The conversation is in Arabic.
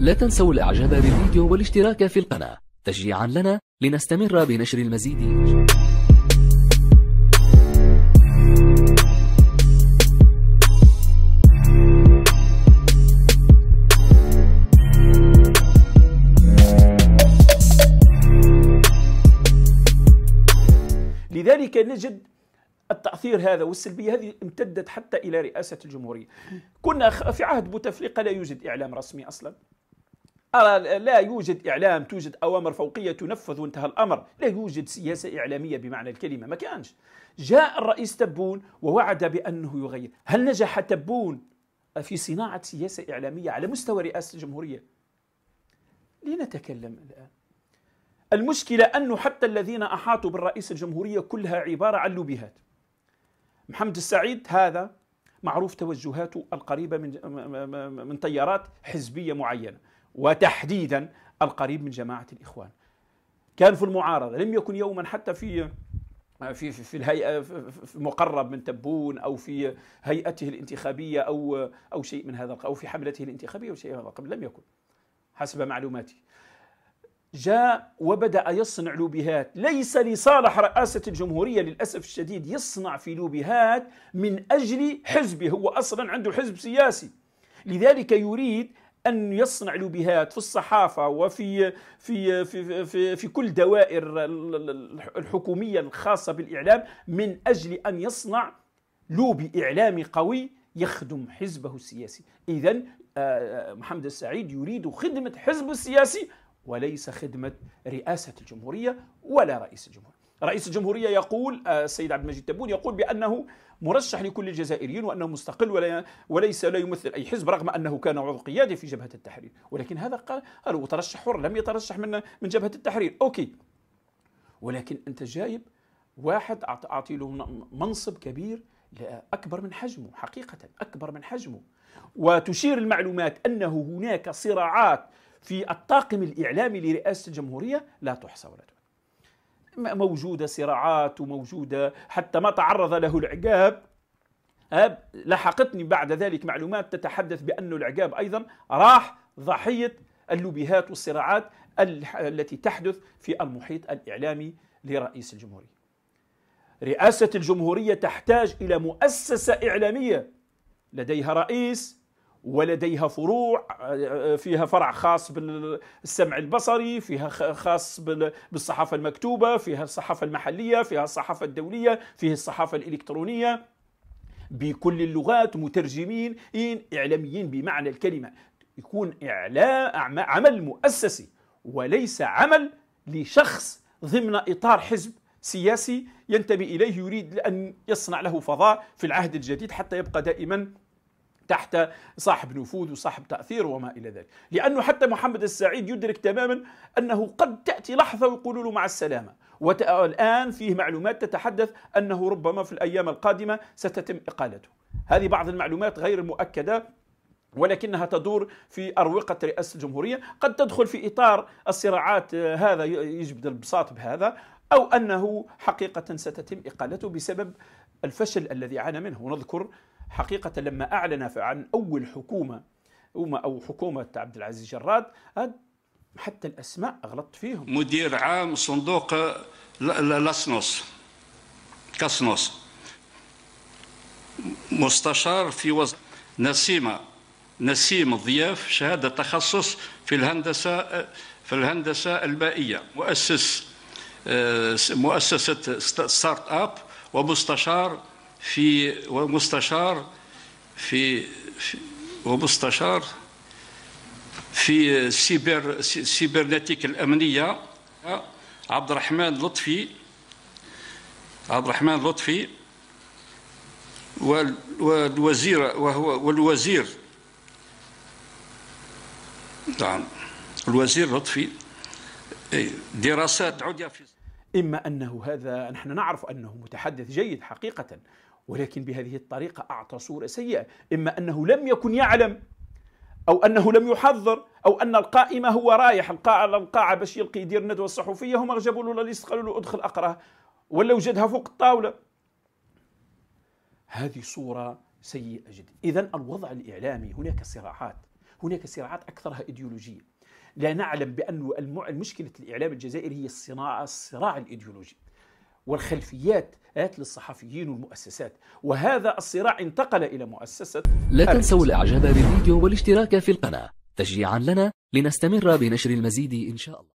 لا تنسوا الإعجاب بالفيديو والاشتراك في القناة تشجيعا لنا لنستمر بنشر المزيد لذلك نجد التأثير هذا والسلبية هذه امتدت حتى إلى رئاسة الجمهورية كنا في عهد بوتفليقة لا يوجد إعلام رسمي أصلا أرى لا يوجد إعلام توجد أوامر فوقية تنفذ وانتهى الأمر لا يوجد سياسة إعلامية بمعنى الكلمة ما كانش جاء الرئيس تبون ووعد بأنه يغير هل نجح تبون في صناعة سياسة إعلامية على مستوى رئاسة الجمهورية لنتكلم الآن المشكلة أنه حتى الذين أحاطوا بالرئيس الجمهورية كلها عبارة عن لوبيهات محمد السعيد هذا معروف توجهاته القريبة من من تيارات حزبية معينة وتحديدا القريب من جماعة الإخوان كان في المعارضة لم يكن يوما حتى في في في, الهيئه في مقرب من تبون او في هيئته الانتخابيه او او شيء من هذا القبيل او في حملته الانتخابيه او شيء من هذا القبيل لم يكن حسب معلوماتي جاء وبدا يصنع لوبيهات ليس لصالح رئاسه الجمهوريه للاسف الشديد يصنع في لوبيهات من اجل حزبه هو اصلا عنده حزب سياسي لذلك يريد ان يصنع لوبيهات في الصحافه وفي في في في, في كل دوائر الحكوميه الخاصه بالاعلام من اجل ان يصنع لوبي اعلامي قوي يخدم حزبه السياسي اذا آه، آه، محمد السعيد يريد خدمه حزبه السياسي وليس خدمه رئاسه الجمهوريه ولا رئيس الجمهوريه رئيس الجمهورية يقول آه، السيد عبد المجيد تبون يقول بأنه مرشح لكل الجزائريين وأنه مستقل ولا وليس لا يمثل أي حزب رغم أنه كان عضو قيادي في جبهة التحرير ولكن هذا قال قالوا ترشح حر لم يترشح من من جبهة التحرير أوكي ولكن أنت جايب واحد أعطي له منصب كبير أكبر من حجمه حقيقة أكبر من حجمه وتشير المعلومات أنه هناك صراعات في الطاقم الإعلامي لرئاسة الجمهورية لا تحصى ولا تحصى موجودة صراعات وموجودة حتى ما تعرض له العقاب آه، لحقتني بعد ذلك معلومات تتحدث بأن العقاب أيضا راح ضحية اللوبيهات والصراعات التي تحدث في المحيط الإعلامي لرئيس الجمهورية رئاسة الجمهورية تحتاج إلى مؤسسة إعلامية لديها رئيس ولديها فروع آه، آه، فيها فرع خاص بالسمع البصري فيها خاص بالصحافة المكتوبة فيها الصحافة المحلية فيها الصحافة الدولية فيها الصحافة الإلكترونية بكل اللغات مترجمين إعلاميين بمعنى الكلمة يكون إعلام عمل مؤسسي وليس عمل لشخص ضمن إطار حزب سياسي ينتمي إليه يريد أن يصنع له فضاء في العهد الجديد حتى يبقى دائما تحت صاحب نفوذ وصاحب تأثير وما إلى ذلك لأنه حتى محمد السعيد يدرك تماما أنه قد تأتي لحظة ويقولوا له مع السلامة والآن فيه معلومات تتحدث أنه ربما في الأيام القادمة ستتم إقالته هذه بعض المعلومات غير المؤكدة ولكنها تدور في أروقة رئاسة الجمهورية قد تدخل في إطار الصراعات هذا يجبد البساط بهذا أو أنه حقيقة ستتم إقالته بسبب الفشل الذي عانى منه ونذكر حقيقة لما أعلن عن أول حكومة أو حكومة عبد العزيز جراد حتى الأسماء غلطت فيهم مدير عام صندوق لاسنوس كاسنوس مستشار في وزارة نسيمة نسيم الضياف شهادة تخصص في الهندسة في الهندسة المائية مؤسس آه، مؤسسة ستارت أب ومستشار في ومستشار في, في ومستشار في السيبر سيبرناتيك الامنيه عبد الرحمن لطفي عبد الرحمن لطفي والوزير وهو والوزير نعم الوزير لطفي إيه، دراسات عليا في إما أنه هذا نحن نعرف أنه متحدث جيد حقيقة ولكن بهذه الطريقة أعطى صورة سيئة إما أنه لم يكن يعلم أو أنه لم يحضر أو أن القائمة هو رايح القاعة للقاعة باش يلقي يدير الندوة الصحفية هما جابوا له ليست قالوا له ادخل أقرأ ولا وجدها فوق الطاولة هذه صورة سيئة جدا إذا الوضع الإعلامي هناك صراعات هناك صراعات أكثرها إيديولوجية لا نعلم بأن مشكلة الإعلام الجزائري هي الصناعة الصراع الإيديولوجي والخلفيات للصحفيين والمؤسسات وهذا الصراع انتقل إلى مؤسسة لا تنسوا الإعجاب بالفيديو والاشتراك في القناة تشجيعا لنا لنستمر بنشر المزيد إن شاء الله